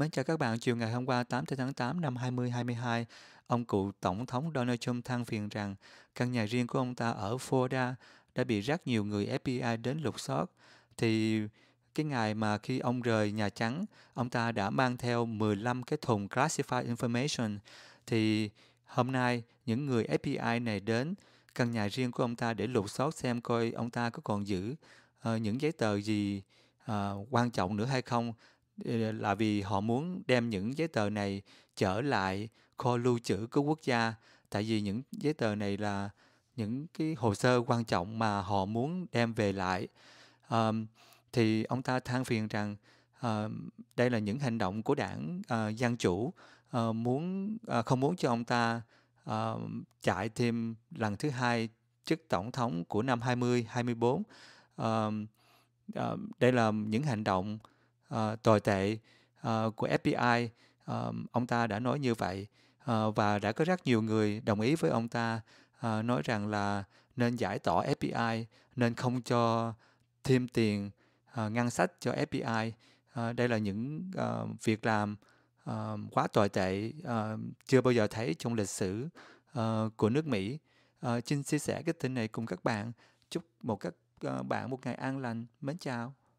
Mến chào các bạn, chiều ngày hôm qua 8 tháng 8 năm 2022, ông cựu Tổng thống Donald Trump than phiền rằng căn nhà riêng của ông ta ở Florida đã bị rất nhiều người FBI đến lục soát. Thì cái ngày mà khi ông rời Nhà Trắng, ông ta đã mang theo 15 cái thùng classified information. Thì hôm nay, những người FBI này đến căn nhà riêng của ông ta để lục soát xem coi ông ta có còn giữ uh, những giấy tờ gì uh, quan trọng nữa hay không là vì họ muốn đem những giấy tờ này trở lại kho lưu trữ của quốc gia tại vì những giấy tờ này là những cái hồ sơ quan trọng mà họ muốn đem về lại um, thì ông ta than phiền rằng uh, đây là những hành động của đảng uh, dân chủ uh, muốn uh, không muốn cho ông ta uh, chạy thêm lần thứ hai chức tổng thống của năm 2024 uh, uh, đây là những hành động uh, tồi tệ uh, của FBI. Uh, ờ, ông ta đã nói như vậy uh, và đã có rất nhiều người đồng ý với ông ta uh, nói rằng là nên giải tỏa FBI, nên không cho thêm tiền uh, ngân sách cho FBI. Uh, đây là những uh, việc làm uh, quá tồi tệ uh, chưa bao giờ thấy trong lịch sử uh, của nước Mỹ. Uh, xin chia sẻ cái tin này cùng các bạn. Chúc một các bạn một ngày an lành. Mến chào.